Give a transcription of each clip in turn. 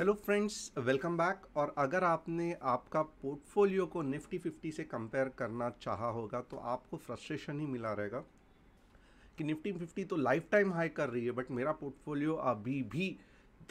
Hello friends welcome back और अगर आपने आपका पोर्टफोलियो को निफ्टी फिफ्टी से कंपेयर करना चाहा होगा तो आपको फ्रस्ट्रेशन ही मिला रहेगा कि निफ्टी फिफ्टी तो लाइफ टाइम हाई कर रही है बट मेरा पोर्टफोलियो अभी भी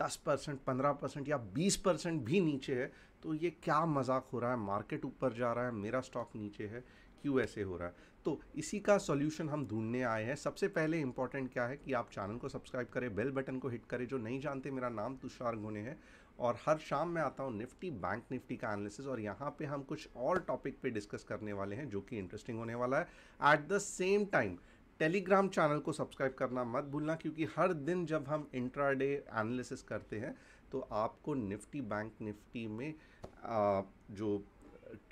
दस परसेंट पंद्रह परसेंट या बीस परसेंट भी नीचे है तो ये क्या मजाक हो रहा है मार्केट ऊपर जा रहा है मेरा स्टॉक नीचे है क्यों ऐसे हो रहा है तो इसी का सॉल्यूशन हम ढूंढने आए हैं सबसे पहले इंपॉर्टेंट क्या है कि आप चैनल को सब्सक्राइब करें बेल बटन को हिट करें जो नहीं जानते मेरा नाम तुषार गुने है और हर शाम मैं आता हूँ निफ्टी बैंक निफ्टी का एनालिसिस और यहाँ पे हम कुछ और टॉपिक पे डिस्कस करने वाले हैं जो कि इंटरेस्टिंग होने वाला है at the same time Telegram channel को सब्सक्राइब करना मत भूलना क्योंकि हर दिन जब हम इंट्रा डे एनालिसिस करते हैं तो आपको निफ्टी बैंक निफ्टी में आ, जो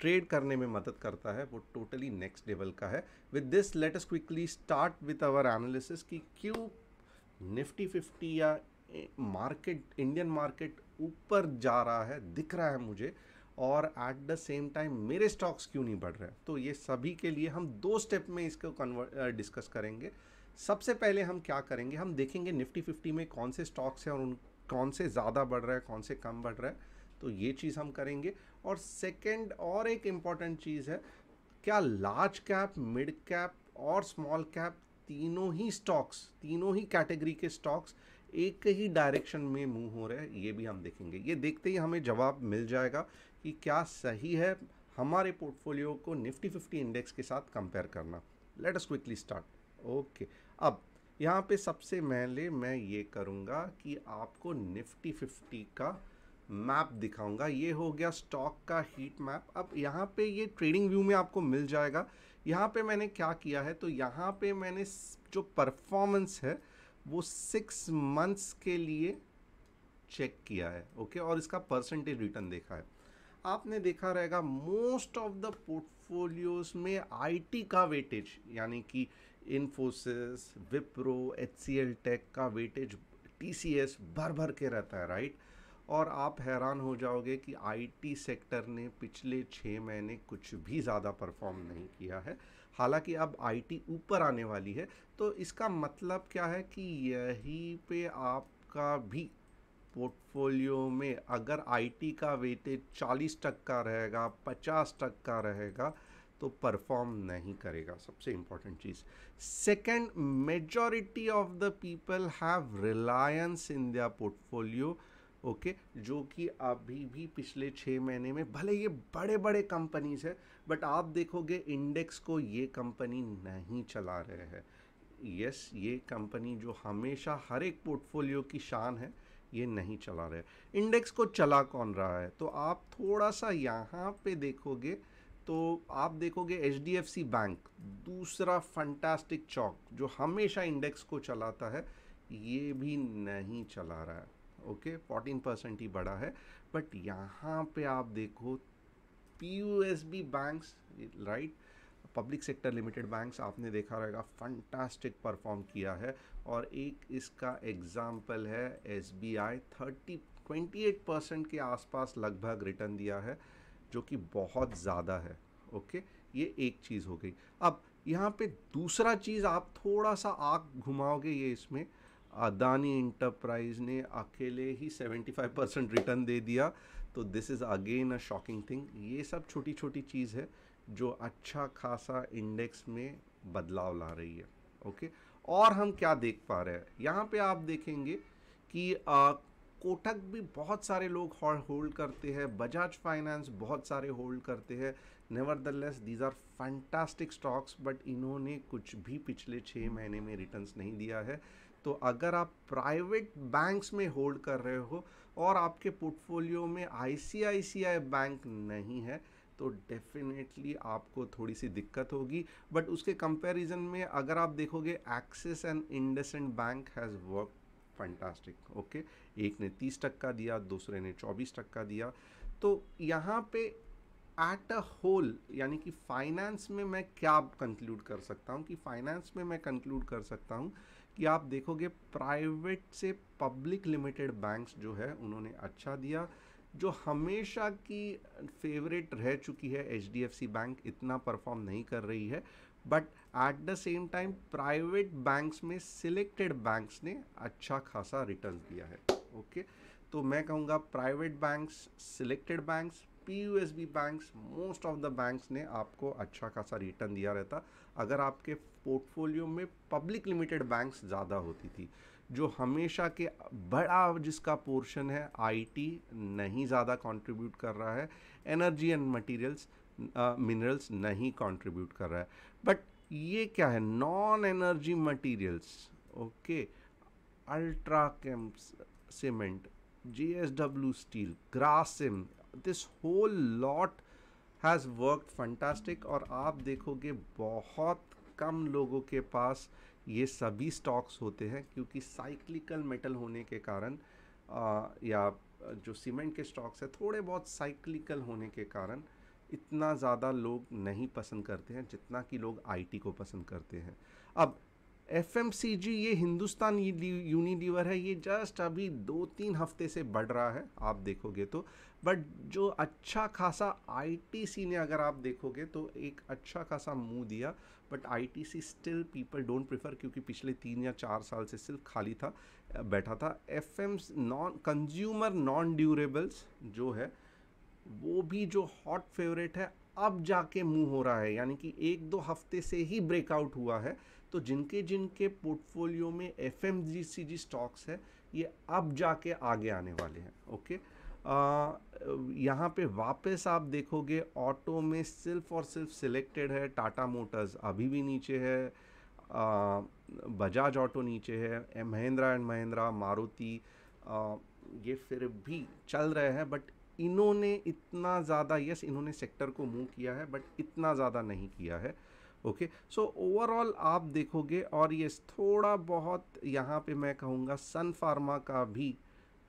ट्रेड करने में मदद करता है वो टोटली नेक्स्ट लेवल का है with this let us quickly start with our analysis कि क्यों निफ्टी फिफ्टी या मार्केट इंडियन मार्केट ऊपर जा रहा है दिख रहा है मुझे और एट द सेम टाइम मेरे स्टॉक्स क्यों नहीं बढ़ रहे तो ये सभी के लिए हम दो स्टेप में इसको कन्वर्ट डिस्कस करेंगे सबसे पहले हम क्या करेंगे हम देखेंगे निफ्टी फिफ्टी में कौन से स्टॉक्स हैं और उन कौन से ज़्यादा बढ़ रहा है कौन से कम बढ़ रहा है तो ये चीज़ हम करेंगे और सेकेंड और एक इम्पॉर्टेंट चीज़ है क्या लार्ज कैप मिड कैप और स्मॉल कैप तीनों ही स्टॉक्स तीनों ही कैटेगरी के स्टॉक्स एक ही डायरेक्शन में मूव हो रहे हैं ये भी हम देखेंगे ये देखते ही हमें जवाब मिल जाएगा कि क्या सही है हमारे पोर्टफोलियो को निफ्टी फिफ्टी इंडेक्स के साथ कंपेयर करना let us quickly start okay अब यहाँ पे सबसे पहले मैं ये करूँगा कि आपको निफ्टी फिफ्टी का मैप दिखाऊंगा ये हो गया स्टॉक का हीट मैप अब यहाँ पे ये ट्रेडिंग व्यू में आपको मिल जाएगा यहाँ पे मैंने क्या किया है तो यहाँ पे मैंने जो परफॉर्मेंस है वो सिक्स मंथ्स के लिए चेक किया है ओके और इसका परसेंटेज रिटर्न देखा है आपने देखा रहेगा मोस्ट ऑफ द पोर्टफोलियोज में आईटी का वेटेज यानी कि इन्फोसिस विप्रो एच टेक का वेटेज टीसीएस भर भर के रहता है राइट और आप हैरान हो जाओगे कि आईटी सेक्टर ने पिछले छः महीने कुछ भी ज़्यादा परफॉर्म नहीं किया है हालांकि अब आईटी ऊपर आने वाली है तो इसका मतलब क्या है कि यहीं पे आपका भी पोर्टफोलियो में अगर आईटी का वेटेज चालीस टक का रहेगा पचास टक का रहेगा तो परफॉर्म नहीं करेगा सबसे इम्पोर्टेंट चीज़ second majority of the people have Reliance in their portfolio okay okay, जो कि अभी भी पिछले छः महीने में भले ये बड़े बड़े कंपनीज है बट आप देखोगे इंडेक्स को ये कंपनी नहीं चला रहे हैं यस yes, ये कंपनी जो हमेशा हर एक पोर्टफोलियो की शान है ये नहीं चला रहे इंडेक्स को चला कौन रहा है तो आप थोड़ा सा यहाँ पे देखोगे तो आप देखोगे एच बैंक दूसरा फंटास्टिक चौक जो हमेशा इंडेक्स को चलाता है ये भी नहीं चला रहा है ओके फोर्टीन परसेंट ही बढ़ा है बट यहाँ पे आप देखो P U S B banks right public sector limited banks आपने देखा रहेगा फंटास्टिक परफॉर्म किया है और एक इसका एग्जाम्पल है S B I thirty twenty eight percent के आसपास लगभग रिटर्न दिया है जो कि बहुत ज़्यादा है ओके ये एक चीज़ हो गई अब यहाँ पे दूसरा चीज़ आप थोड़ा सा आग घुमाओगे ये इसमें अदानी इंटरप्राइज ने अकेले ही 75 परसेंट रिटर्न दे दिया तो this is again a shocking thing ये सब छोटी छोटी चीज़ है जो अच्छा खासा इंडेक्स में बदलाव ला रही है ओके और हम क्या देख पा रहे हैं यहाँ पे आप देखेंगे कि आ, कोटक भी बहुत सारे लोग होल्ड करते हैं बजाज फाइनेंस बहुत सारे होल्ड करते हैं nevertheless these are fantastic stocks but इन्होंने कुछ भी पिछले छः महीने में रिटर्न्स नहीं दिया है तो अगर आप प्राइवेट बैंक्स में होल्ड कर रहे हो और आपके पोर्टफोलियो में आईसीआईसीआई बैंक नहीं है तो डेफिनेटली आपको थोड़ी सी दिक्कत होगी बट उसके कंपैरिजन में अगर आप देखोगे Axis and IndusInd bank has work fantastic okay एक ने तीस टक्का दिया दूसरे ने चौबीस टक्का दिया तो यहाँ पे एट अ होल यानी कि फाइनेंस में मैं क्या कंक्लूड कर सकता हूँ कि फाइनेंस में मैं कंक्लूड कर सकता हूँ कि आप देखोगे प्राइवेट से पब्लिक लिमिटेड बैंक्स जो है उन्होंने अच्छा दिया जो हमेशा की फेवरेट रह चुकी है एच बैंक इतना परफॉर्म नहीं कर रही है but at the same time private banks में सिलेक्टेड बैंक्स ने अच्छा खासा रिटर्न दिया है ओके okay? तो मैं कहूँगा private banks selected banks P U S B banks most of the banks ने आपको अच्छा खासा रिटर्न दिया रहता अगर आपके पोर्टफोलियो में पब्लिक लिमिटेड बैंक्स ज़्यादा होती थी जो हमेशा के बड़ा जिसका पोर्शन है आई टी नहीं ज़्यादा कॉन्ट्रीब्यूट कर रहा है एनर्जी एंड मटीरियल्स मिनरल्स नहीं कॉन्ट्रीब्यूट कर रहा है बट ये क्या है non energy materials okay UltraTech cement G S W steel Grasim this whole lot has work fantastic और आप देखोगे बहुत कम लोगों के पास ये सभी स्टॉक्स होते हैं क्योंकि साइक्लिकल मेटल होने के कारण या जो सीमेंट के स्टॉक्स हैं थोड़े बहुत साइक्लिकल होने के कारण इतना ज़्यादा लोग नहीं पसंद करते हैं जितना कि लोग आईटी को पसंद करते हैं अब एफ ये हिंदुस्तान यूनिलीवर है ये जस्ट अभी दो तीन हफ्ते से बढ़ रहा है आप देखोगे तो बट जो अच्छा खासा सी ने अगर आप देखोगे तो एक अच्छा खासा मुंह दिया but see still people don't prefer क्योंकि पिछले तीन या चार साल से सिर्फ खाली था बैठा था F non consumer non durables जो है वो भी जो हॉट फेवरेट है अब जाके मुंह हो रहा है यानी कि एक दो हफ्ते से ही ब्रेकआउट हुआ है तो जिनके जिनके पोर्टफोलियो में F M G C G stocks है ये अब जाके आगे आने वाले हैं ओके यहाँ पे वापस आप देखोगे ऑटो में सिर्फ और सिर्फ सिलेक्टेड है टाटा मोटर्स अभी भी नीचे है बजाज ऑटो नीचे है महिंद्रा एंड महिंद्रा मारुति ये फिर भी चल रहे हैं बट इन्होंने इतना ज़्यादा यस इन्होंने सेक्टर को मूव किया है बट इतना ज़्यादा नहीं किया है ओके सो ओवरऑल आप देखोगे और ये थोड़ा बहुत यहाँ पे मैं कहूँगा सन फार्मा का भी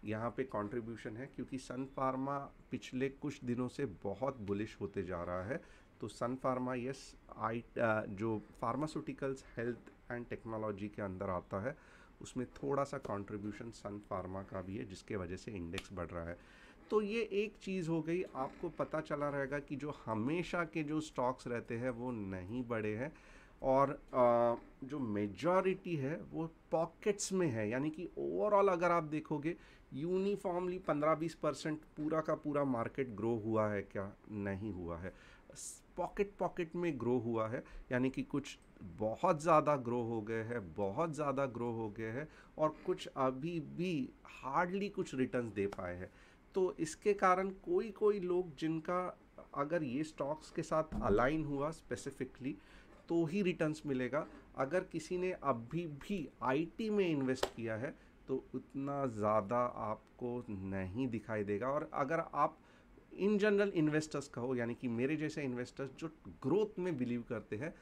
यहाँ पे कंट्रीब्यूशन है क्योंकि सन फार्मा पिछले कुछ दिनों से बहुत बुलिश होते जा रहा है तो सन फार्मा यस आई जो फार्मास्यूटिकल्स हेल्थ एंड टेक्नोलॉजी के अंदर आता है उसमें थोड़ा सा कंट्रीब्यूशन सन फार्मा का भी है जिसके वजह से इंडेक्स बढ़ रहा है तो ये एक चीज़ हो गई आपको पता चला रहेगा कि जो हमेशा के जो स्टॉक्स रहते हैं वो नहीं बढ़े हैं और आ, जो मेजॉरिटी है वो पॉकेट्स में है यानी कि ओवरऑल अगर आप देखोगे यूनिफॉर्मली 15-20 परसेंट पूरा का पूरा मार्केट ग्रो हुआ है क्या नहीं हुआ है पॉकेट पॉकेट में ग्रो हुआ है यानी कि कुछ बहुत ज़्यादा ग्रो हो गए हैं बहुत ज़्यादा ग्रो हो गए हैं और कुछ अभी भी हार्डली कुछ रिटर्न्स दे पाए हैं तो इसके कारण कोई कोई लोग जिनका अगर ये स्टॉक्स के साथ अलाइन हुआ स्पेसिफिकली तो ही रिटर्न्स मिलेगा अगर किसी ने अभी भी आईटी में इन्वेस्ट किया है तो उतना ज़्यादा आपको नहीं दिखाई देगा और अगर आप इन जनरल इन्वेस्टर्स कहो यानी कि मेरे जैसे इन्वेस्टर्स जो ग्रोथ में बिलीव करते हैं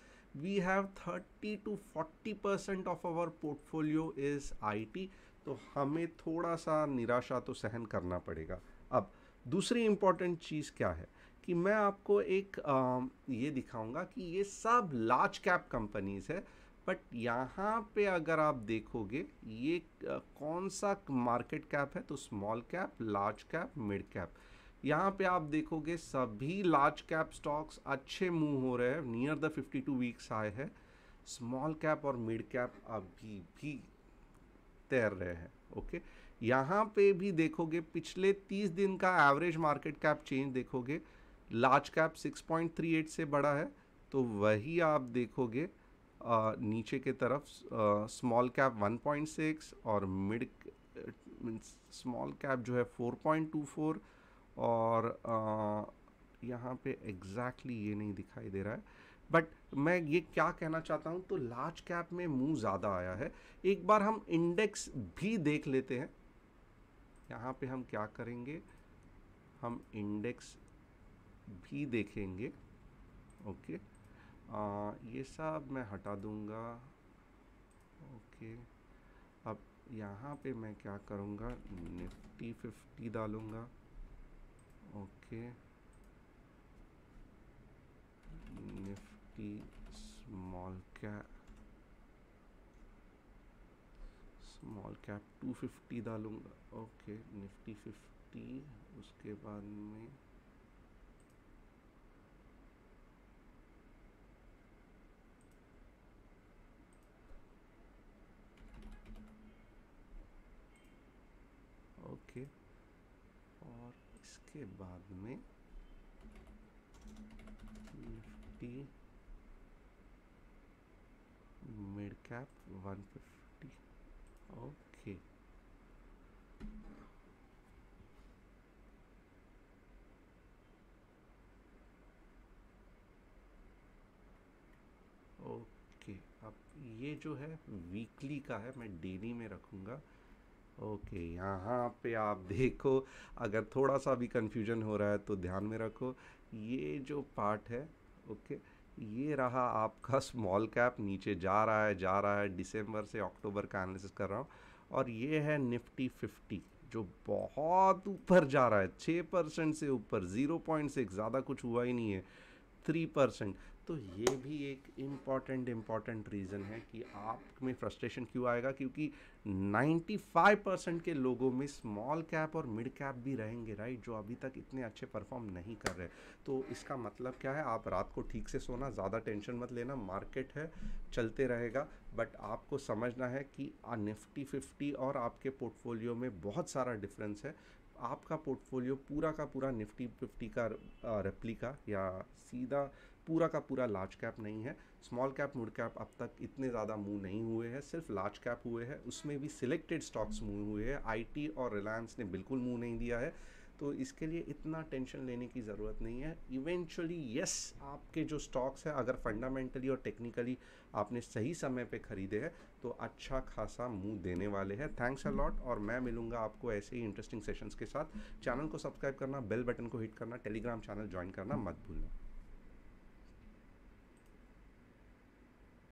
we have thirty two forty percent of our portfolio is I T तो हमें थोड़ा सा निराशा तो सहन करना पड़ेगा अब दूसरी इम्पॉर्टेंट चीज़ क्या है कि मैं आपको एक आ, ये दिखाऊंगा कि ये सब लार्ज कैप कंपनीज़ है बट यहाँ पे अगर आप देखोगे ये कौन सा मार्केट कैप है तो small cap large cap mid cap यहाँ पे आप देखोगे सभी लार्ज कैप स्टॉक्स अच्छे मूव हो रहे हैं नियर द 52 वीक्स आए हैं स्मॉल कैप और मिड कैप अभी भी तैर रहे हैं ओके यहाँ पे भी देखोगे पिछले 30 दिन का एवरेज मार्केट कैप चेंज देखोगे लार्ज कैप 6.38 से बड़ा है तो वही आप देखोगे आ, नीचे के तरफ स्मॉल कैप 1.6 और मिड स्मॉल कैप जो है 4.24 और आ, यहाँ पे एग्जैक्टली exactly ये नहीं दिखाई दे रहा है बट मैं ये क्या कहना चाहता हूँ तो लार्ज कैप में मूव ज़्यादा आया है एक बार हम इंडेक्स भी देख लेते हैं यहाँ पे हम क्या करेंगे हम इंडेक्स भी देखेंगे ओके आ, ये सब मैं हटा दूँगा ओके अब यहाँ पे मैं क्या करूँगा निफ्टी फिफ्टी डालूँगा ओके निफ्टी की स्मॉल कैप स्मॉल कैप 250 डालूंगा ओके निफ्टी 50 उसके बाद में ओके और इसके बाद में Nifty mid cap 150 okay okay अब ये जो है वीकली का है मैं डेली में रखूँगा ओके यहाँ पे आप देखो अगर थोड़ा सा भी कंफ्यूजन हो रहा है तो ध्यान में रखो ये जो पार्ट है ओके okay, ये रहा आपका स्मॉल कैप नीचे जा रहा है जा रहा है दिसंबर से अक्टूबर का एनालिसिस कर रहा हूँ और ये है निफ्टी फिफ्टी जो बहुत ऊपर जा रहा है छः परसेंट से ऊपर ज़ीरो पॉइंट सिक्स ज़्यादा कुछ हुआ ही नहीं है थ्री परसेंट तो ये भी एक इम्पॉर्टेंट इम्पॉर्टेंट रीज़न है कि आप में फ्रस्ट्रेशन क्यों आएगा क्योंकि 95 परसेंट के लोगों में स्मॉल कैप और मिड कैप भी रहेंगे राइट जो अभी तक इतने अच्छे परफॉर्म नहीं कर रहे तो इसका मतलब क्या है आप रात को ठीक से सोना ज़्यादा टेंशन मत लेना मार्केट है चलते रहेगा बट आपको समझना है कि निफ्टी फिफ्टी और आपके पोर्टफोलियो में बहुत सारा डिफरेंस है आपका पोर्टफोलियो पूरा का पूरा निफ्टी फिफ्टी का रेप्लिका या सीधा पूरा का पूरा लार्ज कैप नहीं है स्मॉल कैप मिड कैप अब तक इतने ज़्यादा मूव नहीं हुए हैं सिर्फ लार्ज कैप हुए हैं उसमें भी सिलेक्टेड स्टॉक्स मूव हुए हैं आईटी और रिलायंस ने बिल्कुल मूव नहीं दिया है तो इसके लिए इतना टेंशन लेने की ज़रूरत नहीं है इवेंचुअली यस आपके जो स्टॉक्स हैं अगर फंडामेंटली और टेक्निकली आपने सही समय पर ख़रीदे हैं तो अच्छा खासा मुंह देने वाले हैं थैंक्स अ लॉट और मैं मिलूंगा आपको ऐसे ही इंटरेस्टिंग सेशंस के साथ चैनल को सब्सक्राइब करना बेल बटन को हिट करना टेलीग्राम चैनल ज्वाइन करना मत भूलना